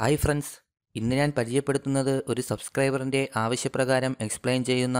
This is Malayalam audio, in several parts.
ഹായ് ഫ്രണ്ട്സ് ഇന്ന് ഞാൻ പരിചയപ്പെടുത്തുന്നത് ഒരു സബ്സ്ക്രൈബറിൻ്റെ ആവശ്യപ്രകാരം എക്സ്പ്ലെയിൻ ചെയ്യുന്ന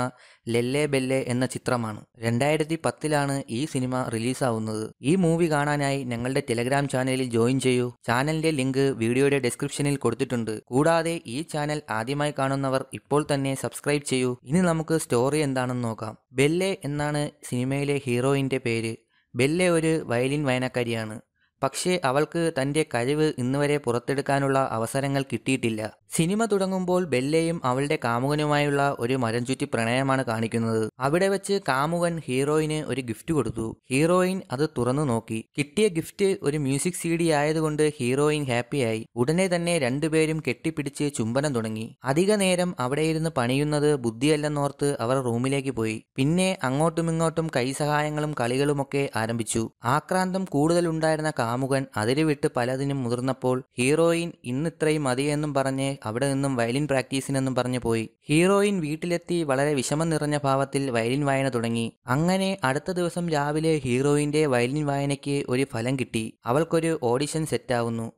ലെല്ലെ ബെല്ലെ എന്ന ചിത്രമാണ് രണ്ടായിരത്തി പത്തിലാണ് ഈ സിനിമ റിലീസാവുന്നത് ഈ മൂവി കാണാനായി ഞങ്ങളുടെ ടെലഗ്രാം ചാനലിൽ ജോയിൻ ചെയ്യൂ ചാനലിൻ്റെ ലിങ്ക് വീഡിയോയുടെ ഡിസ്ക്രിപ്ഷനിൽ കൊടുത്തിട്ടുണ്ട് കൂടാതെ ഈ ചാനൽ ആദ്യമായി കാണുന്നവർ ഇപ്പോൾ തന്നെ സബ്സ്ക്രൈബ് ചെയ്യൂ ഇനി നമുക്ക് സ്റ്റോറി എന്താണെന്ന് നോക്കാം ബെല്ലെ എന്നാണ് സിനിമയിലെ ഹീറോയിൻ്റെ പേര് ബെല്ലെ ഒരു വയലിൻ വായനക്കാരിയാണ് പക്ഷേ അവൾക്ക് തൻ്റെ കഴിവ് ഇന്നുവരെ പുറത്തെടുക്കാനുള്ള അവസരങ്ങൾ കിട്ടിയിട്ടില്ല സിനിമ തുടങ്ങുമ്പോൾ ബെല്ലയും അവളുടെ കാമുകനുമായുള്ള ഒരു മരം ചുറ്റി പ്രണയമാണ് കാണിക്കുന്നത് അവിടെ വെച്ച് കാമുകൻ ഹീറോയിന് ഒരു ഗിഫ്റ്റ് കൊടുത്തു ഹീറോയിൻ അത് തുറന്നു നോക്കി കിട്ടിയ ഗിഫ്റ്റ് ഒരു മ്യൂസിക് സി ഡി ആയതുകൊണ്ട് ഹീറോയിൻ ഹാപ്പിയായി ഉടനെ തന്നെ രണ്ടുപേരും കെട്ടിപ്പിടിച്ച് ചുംബനം തുടങ്ങി അധിക നേരം അവിടെ ഇരുന്ന് പണിയുന്നത് ബുദ്ധിയല്ലെന്നോർത്ത് അവർ റൂമിലേക്ക് പോയി പിന്നെ അങ്ങോട്ടുമിങ്ങോട്ടും കൈസഹായങ്ങളും കളികളുമൊക്കെ ആരംഭിച്ചു ആക്രാന്തം കൂടുതലുണ്ടായിരുന്ന കാമുകൻ അതിരുവിട്ട് പലതിനും മുതിർന്നപ്പോൾ ഹീറോയിൻ ഇന്നിത്രയും മതിയെന്നും പറഞ്ഞ് അവിടെ നിന്നും വയലിൻ പ്രാക്ടീസിനെന്നും പറഞ്ഞു പോയി ഹീറോയിൻ വീട്ടിലെത്തി വളരെ വിഷമം നിറഞ്ഞ ഭാവത്തിൽ വയലിൻ വായന തുടങ്ങി അങ്ങനെ അടുത്ത ദിവസം രാവിലെ ഹീറോയിന്റെ വയലിൻ വായനയ്ക്ക് ഒരു ഫലം കിട്ടി അവൾക്കൊരു ഓഡിഷൻ സെറ്റാവുന്നു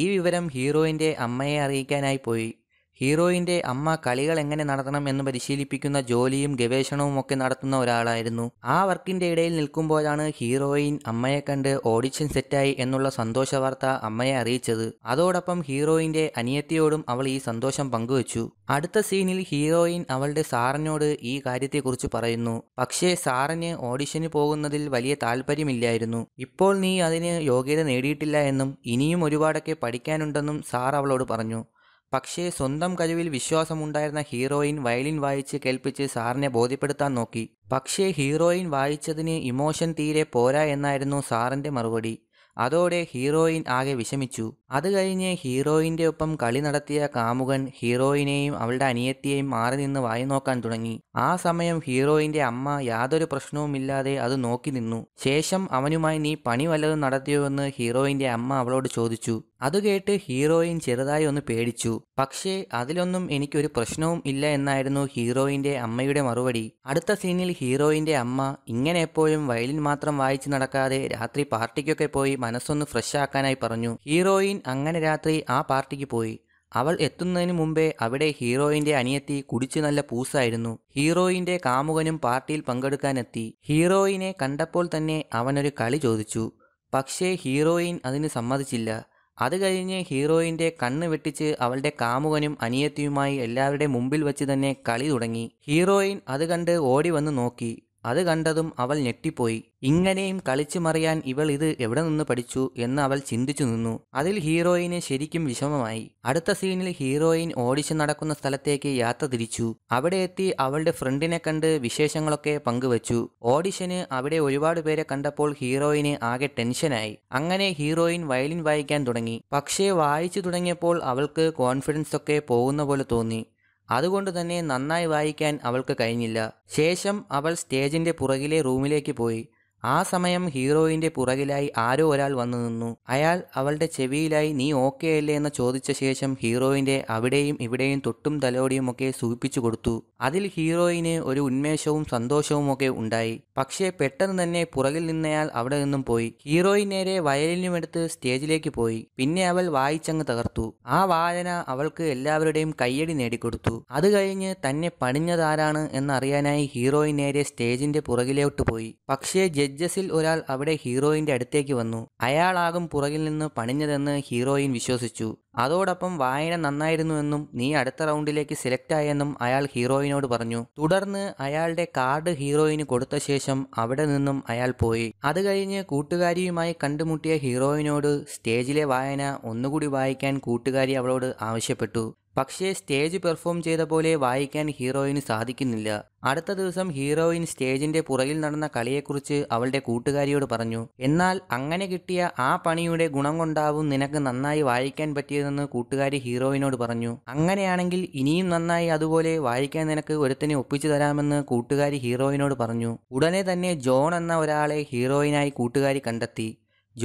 ഈ വിവരം ഹീറോയിന്റെ അമ്മയെ അറിയിക്കാനായി പോയി ഹീറോയിൻ്റെ അമ്മ കളികൾ എങ്ങനെ നടത്തണം എന്ന് പരിശീലിപ്പിക്കുന്ന ജോലിയും ഗവേഷണവും ഒക്കെ നടത്തുന്ന ഒരാളായിരുന്നു ആ വർക്കിൻ്റെ ഇടയിൽ നിൽക്കുമ്പോഴാണ് ഹീറോയിൻ അമ്മയെ കണ്ട് ഓഡിഷൻ സെറ്റായി എന്നുള്ള സന്തോഷ വാർത്ത അമ്മയെ അറിയിച്ചത് അതോടൊപ്പം ഹീറോയിൻ്റെ അനിയത്തിയോടും അവൾ ഈ സന്തോഷം പങ്കുവച്ചു അടുത്ത സീനിൽ ഹീറോയിൻ അവളുടെ സാറിനോട് ഈ കാര്യത്തെക്കുറിച്ച് പറയുന്നു പക്ഷേ സാറിന് ഓഡിഷന് പോകുന്നതിൽ വലിയ താല്പര്യമില്ലായിരുന്നു ഇപ്പോൾ നീ അതിന് യോഗ്യത നേടിയിട്ടില്ല എന്നും ഇനിയും ഒരുപാടൊക്കെ പഠിക്കാനുണ്ടെന്നും സാർ അവളോട് പറഞ്ഞു പക്ഷേ സ്വന്തം കഴിവിൽ വിശ്വാസമുണ്ടായിരുന്ന ഹീറോയിൻ വയലിൻ വായിച്ച് കേൾപ്പിച്ച് സാറിനെ ബോധ്യപ്പെടുത്താൻ നോക്കി പക്ഷേ ഹീറോയിൻ വായിച്ചതിന് ഇമോഷൻ തീരെ പോരാ എന്നായിരുന്നു സാറിൻ്റെ മറുപടി അതോടെ ഹീറോയിൻ ആകെ വിഷമിച്ചു അത് കഴിഞ്ഞ് ഹീറോയിൻ്റെ ഒപ്പം കളി നടത്തിയ കാമുകൻ ഹീറോയിനെയും അവളുടെ അനിയത്തിയെയും മാറി നിന്ന് വായി നോക്കാൻ തുടങ്ങി ആ സമയം ഹീറോയിൻ്റെ അമ്മ യാതൊരു പ്രശ്നവുമില്ലാതെ അത് നോക്കി നിന്നു ശേഷം അവനുമായി നീ പണി വല്ലതും നടത്തിയോ എന്ന് ഹീറോയിൻ്റെ അമ്മ അവളോട് ചോദിച്ചു അത് കേട്ട് ഹീറോയിൻ ചെറുതായി ഒന്ന് പേടിച്ചു പക്ഷേ അതിലൊന്നും എനിക്കൊരു പ്രശ്നവും ഇല്ല എന്നായിരുന്നു ഹീറോയിന്റെ അമ്മയുടെ മറുപടി അടുത്ത സീനിൽ ഹീറോയിന്റെ അമ്മ ഇങ്ങനെ എപ്പോഴും വയലിൻ മാത്രം വായിച്ചു നടക്കാതെ രാത്രി പാർട്ടിക്കൊക്കെ പോയി മനസ്സൊന്ന് ഫ്രഷ് ആക്കാനായി പറഞ്ഞു ഹീറോയിൻ അങ്ങനെ രാത്രി ആ പാർട്ടിക്ക് പോയി അവൾ എത്തുന്നതിന് മുമ്പേ അവിടെ ഹീറോയിന്റെ അനിയത്തി കുടിച്ചു നല്ല പൂസായിരുന്നു ഹീറോയിന്റെ കാമുകനും പാർട്ടിയിൽ പങ്കെടുക്കാനെത്തി ഹീറോയിനെ കണ്ടപ്പോൾ തന്നെ അവനൊരു കളി ചോദിച്ചു പക്ഷേ ഹീറോയിൻ അതിന് സമ്മതിച്ചില്ല അത് കഴിഞ്ഞ് ഹീറോയിൻ്റെ കണ്ണ് വെട്ടിച്ച് അവളുടെ കാമുകനും അനിയത്തിയുമായി എല്ലാവരുടെ മുമ്പിൽ വെച്ച് തന്നെ കളി തുടങ്ങി ഹീറോയിൻ അത് കണ്ട് ഓടി വന്ന് നോക്കി അത് കണ്ടതും അവൾ ഞെട്ടിപ്പോയി ഇങ്ങനെയും കളിച്ചു മറിയാൻ ഇവൾ ഇത് എവിടെ നിന്ന് പഠിച്ചു എന്ന് അവൾ ചിന്തിച്ചു നിന്നു അതിൽ ഹീറോയിന് ശരിക്കും വിഷമമായി അടുത്ത സീനിൽ ഹീറോയിൻ ഓഡിഷൻ നടക്കുന്ന സ്ഥലത്തേക്ക് യാത്ര തിരിച്ചു അവിടെ എത്തി അവളുടെ ഫ്രണ്ടിനെ കണ്ട് വിശേഷങ്ങളൊക്കെ പങ്കുവച്ചു ഓഡിഷന് അവിടെ ഒരുപാട് പേരെ കണ്ടപ്പോൾ ഹീറോയിന് ആകെ ടെൻഷനായി അങ്ങനെ ഹീറോയിൻ വയലിൻ വായിക്കാൻ തുടങ്ങി പക്ഷേ വായിച്ചു തുടങ്ങിയപ്പോൾ അവൾക്ക് കോൺഫിഡൻസ് ഒക്കെ പോകുന്ന പോലെ തോന്നി അതുകൊണ്ട് തന്നെ നന്നായി വായിക്കാൻ അവൾക്ക് കഴിഞ്ഞില്ല ശേഷം അവൾ സ്റ്റേജിന്റെ പുറകിലെ റൂമിലേക്ക് പോയി ആ സമയം ഹീറോയിന്റെ പുറകിലായി ആരോ ഒരാൾ വന്നു നിന്നു അയാൾ അവളുടെ ചെവിയിലായി നീ ഓക്കെ അല്ലേ എന്ന് ചോദിച്ച ശേഷം ഹീറോയിന്റെ അവിടെയും ഇവിടെയും തൊട്ടും തലോടിയുമൊക്കെ ഒക്കെ സൂചിപ്പിച്ചു കൊടുത്തു അതിൽ ഹീറോയിന് ഒരു ഉന്മേഷവും സന്തോഷവും ഒക്കെ ഉണ്ടായി പക്ഷേ പെട്ടെന്ന് തന്നെ പുറകിൽ നിന്നയാൾ അവിടെ നിന്നും പോയി ഹീറോയിൻ നേരെ വയലിനുമെടുത്ത് സ്റ്റേജിലേക്ക് പോയി പിന്നെ അവൾ വായിച്ചങ്ങ് തകർത്തു ആ വായന അവൾക്ക് എല്ലാവരുടെയും കയ്യടി നേടിക്കൊടുത്തു അത് കഴിഞ്ഞ് തന്നെ പണിഞ്ഞതാരാണ് എന്നറിയാനായി ഹീറോയിൻ നേരെ സ്റ്റേജിന്റെ പുറകിലോട്ട് പോയി പക്ഷേ ജഡ്ജസിൽ ഒരാൾ അവിടെ ഹീറോയിന്റെ അടുത്തേക്ക് വന്നു അയാളാകും പുറകിൽ നിന്ന് പണിഞ്ഞതെന്ന് ഹീറോയിൻ വിശ്വസിച്ചു അതോടൊപ്പം വായന നന്നായിരുന്നുവെന്നും നീ അടുത്ത റൗണ്ടിലേക്ക് സെലക്ട് ആയെന്നും അയാൾ ഹീറോയിനോട് പറഞ്ഞു തുടർന്ന് അയാളുടെ കാർഡ് ഹീറോയിന് കൊടുത്ത ശേഷം അവിടെ നിന്നും അയാൾ പോയി അത് കഴിഞ്ഞ് കൂട്ടുകാരിയുമായി കണ്ടുമുട്ടിയ ഹീറോയിനോട് സ്റ്റേജിലെ വായന ഒന്നുകൂടി വായിക്കാൻ കൂട്ടുകാരി അവളോട് ആവശ്യപ്പെട്ടു പക്ഷേ സ്റ്റേജ് പെർഫോം ചെയ്ത പോലെ വായിക്കാൻ ഹീറോയിന് സാധിക്കുന്നില്ല അടുത്ത ദിവസം ഹീറോയിൻ സ്റ്റേജിന്റെ പുറകിൽ നടന്ന കളിയെക്കുറിച്ച് അവളുടെ കൂട്ടുകാരിയോട് പറഞ്ഞു എന്നാൽ അങ്ങനെ കിട്ടിയ ആ പണിയുടെ ഗുണം കൊണ്ടാവും നിനക്ക് നന്നായി വായിക്കാൻ പറ്റിയതെന്ന് കൂട്ടുകാരി ഹീറോയിനോട് പറഞ്ഞു അങ്ങനെയാണെങ്കിൽ ഇനിയും നന്നായി അതുപോലെ വായിക്കാൻ നിനക്ക് ഒരുത്തനെ ഒപ്പിച്ചു തരാമെന്ന് കൂട്ടുകാരി ഹീറോയിനോട് പറഞ്ഞു ഉടനെ തന്നെ ജോൺ എന്ന ഒരാളെ ഹീറോയിനായി കൂട്ടുകാരി കണ്ടെത്തി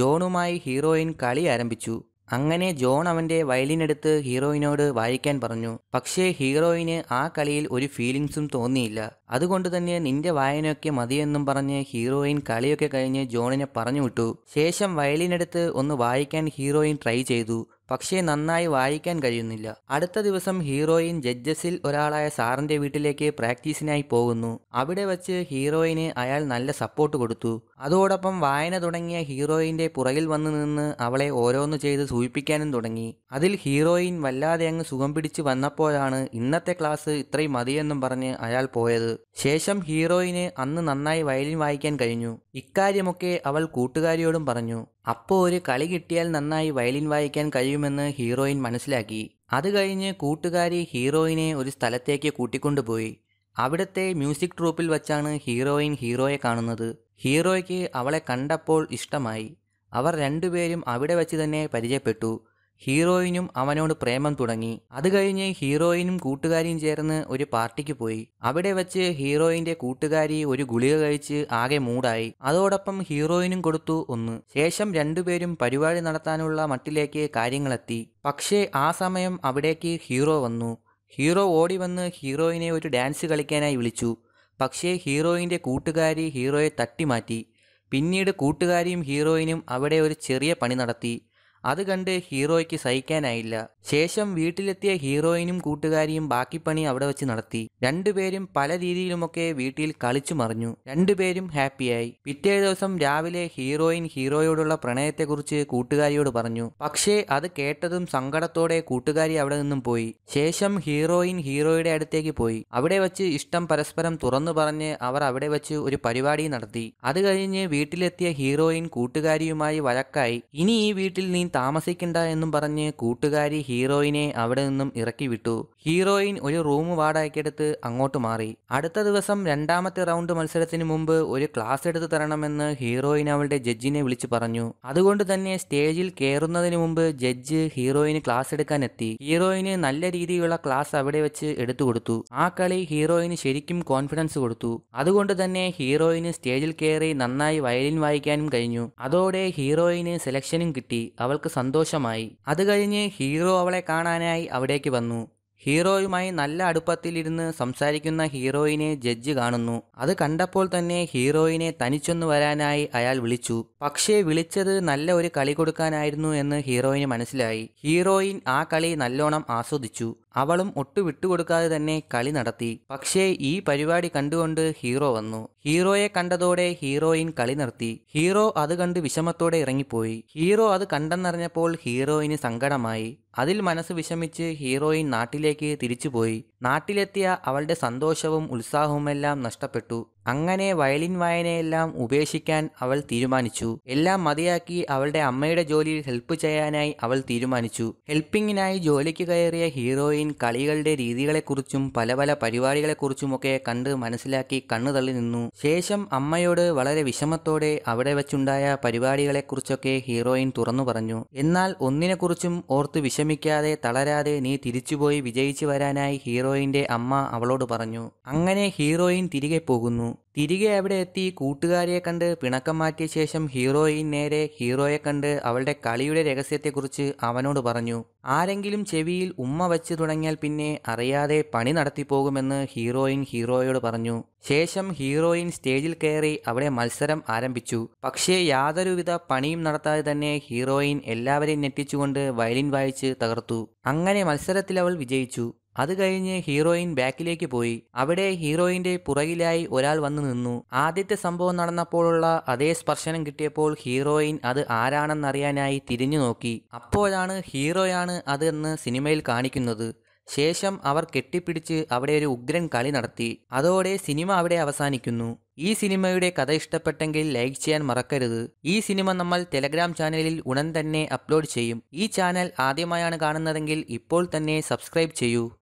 ജോണുമായി ഹീറോയിൻ കളി ആരംഭിച്ചു അങ്ങനെ ജോൺ അവൻ്റെ വയലിനെടുത്ത് ഹീറോയിനോട് വായിക്കാൻ പറഞ്ഞു പക്ഷേ ഹീറോയിന് ആ കളിയിൽ ഒരു ഫീലിങ്സും തോന്നിയില്ല അതുകൊണ്ട് തന്നെ നിന്റെ വായനയൊക്കെ മതിയെന്നും പറഞ്ഞ് ഹീറോയിൻ കളിയൊക്കെ കഴിഞ്ഞ് ജോണിനെ പറഞ്ഞു വിട്ടു ശേഷം വയലിനെടുത്ത് ഒന്ന് വായിക്കാൻ ഹീറോയിൻ ട്രൈ ചെയ്തു പക്ഷേ നന്നായി വായിക്കാൻ കഴിയുന്നില്ല അടുത്ത ദിവസം ഹീറോയിൻ ജഡ്ജസിൽ ഒരാളായ സാറിന്റെ വീട്ടിലേക്ക് പ്രാക്ടീസിനായി പോകുന്നു അവിടെ വച്ച് ഹീറോയിന് അയാൾ നല്ല സപ്പോർട്ട് കൊടുത്തു അതോടൊപ്പം വായന തുടങ്ങിയ ഹീറോയിന്റെ പുറകിൽ വന്നു നിന്ന് അവളെ ഓരോന്ന് ചെയ്ത് സൂചിപ്പിക്കാനും തുടങ്ങി അതിൽ ഹീറോയിൻ വല്ലാതെ അങ്ങ് സുഖം പിടിച്ച് വന്നപ്പോഴാണ് ഇന്നത്തെ ക്ലാസ് ഇത്രയും മതിയെന്നും പറഞ്ഞ് അയാൾ പോയത് ശേഷം ഹീറോയിന് അന്ന് നന്നായി വയലിൻ വായിക്കാൻ കഴിഞ്ഞു ഇക്കാര്യമൊക്കെ അവൾ കൂട്ടുകാരിയോടും പറഞ്ഞു അപ്പോൾ ഒരു കളി കിട്ടിയാൽ നന്നായി വയലിൻ വായിക്കാൻ കഴിയുമെന്ന് ഹീറോയിൻ മനസ്സിലാക്കി അത് കഴിഞ്ഞ് കൂട്ടുകാരി ഹീറോയിനെ ഒരു സ്ഥലത്തേക്ക് കൂട്ടിക്കൊണ്ടുപോയി അവിടുത്തെ മ്യൂസിക് ട്രൂപ്പിൽ വച്ചാണ് ഹീറോയിൻ ഹീറോയെ കാണുന്നത് ഹീറോയ്ക്ക് അവളെ കണ്ടപ്പോൾ ഇഷ്ടമായി അവർ രണ്ടുപേരും അവിടെ വെച്ച് തന്നെ പരിചയപ്പെട്ടു ഹീറോയിനും അവനോട് പ്രേമം തുടങ്ങി അത് കഴിഞ്ഞ് ഹീറോയിനും കൂട്ടുകാരിയും ചേർന്ന് ഒരു പാർട്ടിക്ക് പോയി അവിടെ വെച്ച് ഹീറോയിന്റെ കൂട്ടുകാരി ഒരു ഗുളിക കഴിച്ച് ആകെ മൂടായി അതോടൊപ്പം ഹീറോയിനും കൊടുത്തു ഒന്ന് ശേഷം രണ്ടുപേരും പരിപാടി നടത്താനുള്ള മട്ടിലേക്ക് കാര്യങ്ങളെത്തി പക്ഷേ ആ സമയം അവിടേക്ക് ഹീറോ വന്നു ഹീറോ ഓടി വന്ന് ഹീറോയിനെ ഒരു ഡാൻസ് കളിക്കാനായി വിളിച്ചു പക്ഷേ ഹീറോയിൻ്റെ കൂട്ടുകാരി ഹീറോയെ തട്ടിമാറ്റി പിന്നീട് കൂട്ടുകാരിയും ഹീറോയിനും അവിടെ ഒരു ചെറിയ പണി നടത്തി അത് കണ്ട് ഹീറോയ്ക്ക് സഹിക്കാനായില്ല ശേഷം വീട്ടിലെത്തിയ ഹീറോയിനും കൂട്ടുകാരിയും ബാക്കി പണി അവിടെ വെച്ച് നടത്തി രണ്ടുപേരും പല രീതിയിലുമൊക്കെ വീട്ടിൽ കളിച്ചു മറിഞ്ഞു രണ്ടുപേരും ഹാപ്പിയായി പിറ്റേ ദിവസം രാവിലെ ഹീറോയിൻ ഹീറോയോടുള്ള പ്രണയത്തെക്കുറിച്ച് കൂട്ടുകാരിയോട് പറഞ്ഞു പക്ഷേ അത് കേട്ടതും സങ്കടത്തോടെ കൂട്ടുകാരി അവിടെ നിന്നും പോയി ശേഷം ഹീറോയിൻ ഹീറോയുടെ അടുത്തേക്ക് പോയി അവിടെ വെച്ച് ഇഷ്ടം പരസ്പരം തുറന്നു പറഞ്ഞ് അവർ അവിടെ വെച്ച് ഒരു പരിപാടി നടത്തി അത് കഴിഞ്ഞ് വീട്ടിലെത്തിയ ഹീറോയിൻ കൂട്ടുകാരിയുമായി വഴക്കായി ഇനി ഈ വീട്ടിൽ നീ താമസിക്കണ്ട എന്നും പറഞ്ഞ് കൂട്ടുകാരി ഹീറോയിനെ അവിടെ നിന്നും ഇറക്കി വിട്ടു ഹീറോയിൻ ഒരു റൂം വാടകയ്ക്കെടുത്ത് അങ്ങോട്ട് മാറി അടുത്ത ദിവസം രണ്ടാമത്തെ റൗണ്ട് മത്സരത്തിന് മുമ്പ് ഒരു ക്ലാസ് എടുത്ത് തരണമെന്ന് ഹീറോയിൻ അവളുടെ ജഡ്ജിനെ വിളിച്ചു പറഞ്ഞു അതുകൊണ്ട് തന്നെ സ്റ്റേജിൽ കയറുന്നതിന് മുമ്പ് ജഡ്ജ് ഹീറോയിന് ക്ലാസ് എടുക്കാൻ എത്തി ഹീറോയിന് നല്ല രീതിയിലുള്ള ക്ലാസ് അവിടെ വെച്ച് എടുത്തു കൊടുത്തു ആ കളി ഹീറോയിന് ശരിക്കും കോൺഫിഡൻസ് കൊടുത്തു അതുകൊണ്ട് തന്നെ ഹീറോയിന് സ്റ്റേജിൽ കയറി നന്നായി വയലിൻ വായിക്കാനും കഴിഞ്ഞു അതോടെ ഹീറോയിന് സെലക്ഷനും കിട്ടി അവൾ അവൾക്ക് സന്തോഷമായി അത് കഴിഞ്ഞ് ഹീറോ അവളെ കാണാനായി അവിടേക്ക് വന്നു ഹീറോയുമായി നല്ല അടുപ്പത്തിലിരുന്ന് സംസാരിക്കുന്ന ഹീറോയിനെ ജഡ്ജ് കാണുന്നു അത് കണ്ടപ്പോൾ തന്നെ ഹീറോയിനെ തനിച്ചൊന്നു വരാനായി അയാൾ വിളിച്ചു പക്ഷേ വിളിച്ചത് നല്ല ഒരു കളി കൊടുക്കാനായിരുന്നു എന്ന് ഹീറോയിന് മനസ്സിലായി ഹീറോയിൻ ആ കളി നല്ലോണം ആസ്വദിച്ചു അവളും ഒട്ടു വിട്ടുകൊടുക്കാതെ തന്നെ കളി നടത്തി പക്ഷേ ഈ പരിപാടി കണ്ടുകൊണ്ട് ഹീറോ വന്നു ഹീറോയെ കണ്ടതോടെ ഹീറോയിൻ കളി നിർത്തി ഹീറോ അത് കണ്ട് വിഷമത്തോടെ ഇറങ്ങിപ്പോയി ഹീറോ അത് കണ്ടെന്നറിഞ്ഞപ്പോൾ ഹീറോയിന് സങ്കടമായി അതിൽ മനസ്സ് വിഷമിച്ച് ഹീറോയിൻ നാട്ടിലേക്ക് തിരിച്ചുപോയി നാട്ടിലെത്തിയ അവളുടെ സന്തോഷവും ഉത്സാഹവുമെല്ലാം നഷ്ടപ്പെട്ടു അങ്ങനെ വയലിൻ വായനയെല്ലാം ഉപേക്ഷിക്കാൻ അവൾ തീരുമാനിച്ചു എല്ലാം മതിയാക്കി അവളുടെ അമ്മയുടെ ജോലിയിൽ ഹെൽപ്പ് ചെയ്യാനായി അവൾ തീരുമാനിച്ചു ഹെൽപ്പിങ്ങിനായി ജോലിക്ക് കയറിയ ഹീറോയിൻ കളികളുടെ രീതികളെക്കുറിച്ചും പല പല പരിപാടികളെക്കുറിച്ചുമൊക്കെ കണ്ട് മനസ്സിലാക്കി കണ്ണു തള്ളി നിന്നു ശേഷം അമ്മയോട് വളരെ വിഷമത്തോടെ അവിടെ വെച്ചുണ്ടായ പരിപാടികളെക്കുറിച്ചൊക്കെ ഹീറോയിൻ തുറന്നു പറഞ്ഞു എന്നാൽ ഒന്നിനെക്കുറിച്ചും ഓർത്ത് വിഷമിക്കാതെ തളരാതെ നീ തിരിച്ചുപോയി വിജയിച്ചു വരാനായി ഹീറോ ഹീറോയിൻ്റെ അമ്മ അവളോട് പറഞ്ഞു അങ്ങനെ ഹീറോയിൻ തിരികെ പോകുന്നു തിരികെ അവിടെ എത്തി കൂട്ടുകാരിയെ കണ്ട് പിണക്കം മാറ്റിയ ശേഷം ഹീറോയിൻ നേരെ ഹീറോയെ കണ്ട് അവളുടെ കളിയുടെ രഹസ്യത്തെക്കുറിച്ച് അവനോട് പറഞ്ഞു ആരെങ്കിലും ചെവിയിൽ ഉമ്മ വച്ച് തുടങ്ങിയാൽ പിന്നെ അറിയാതെ പണി നടത്തിപ്പോകുമെന്ന് ഹീറോയിൻ ഹീറോയോട് പറഞ്ഞു ശേഷം ഹീറോയിൻ സ്റ്റേജിൽ കയറി അവിടെ മത്സരം ആരംഭിച്ചു പക്ഷേ യാതൊരുവിധ പണിയും നടത്താതെ തന്നെ ഹീറോയിൻ എല്ലാവരെയും ഞെട്ടിച്ചുകൊണ്ട് വയലിൻ വായിച്ച് തകർത്തു അങ്ങനെ മത്സരത്തിൽ അവൾ വിജയിച്ചു അത് കഴിഞ്ഞ് ഹീറോയിൻ ബാക്കിലേക്ക് പോയി അവിടെ ഹീറോയിന്റെ പുറകിലായി ഒരാൾ വന്നു നിന്നു ആദ്യത്തെ സംഭവം നടന്നപ്പോഴുള്ള അതേ സ്പർശനം കിട്ടിയപ്പോൾ ഹീറോയിൻ അത് ആരാണെന്നറിയാനായി തിരിഞ്ഞു നോക്കി അപ്പോഴാണ് ഹീറോയാണ് അത് എന്ന് സിനിമയിൽ കാണിക്കുന്നത് ശേഷം അവർ കെട്ടിപ്പിടിച്ച് അവിടെ ഒരു ഉഗ്രൻ കളി നടത്തി അതോടെ സിനിമ അവിടെ അവസാനിക്കുന്നു ഈ സിനിമയുടെ കഥ ഇഷ്ടപ്പെട്ടെങ്കിൽ ലൈക്ക് ചെയ്യാൻ മറക്കരുത് ഈ സിനിമ നമ്മൾ ടെലഗ്രാം ചാനലിൽ ഉടൻ തന്നെ അപ്ലോഡ് ചെയ്യും ഈ ചാനൽ ആദ്യമായാണ് കാണുന്നതെങ്കിൽ ഇപ്പോൾ തന്നെ സബ്സ്ക്രൈബ് ചെയ്യൂ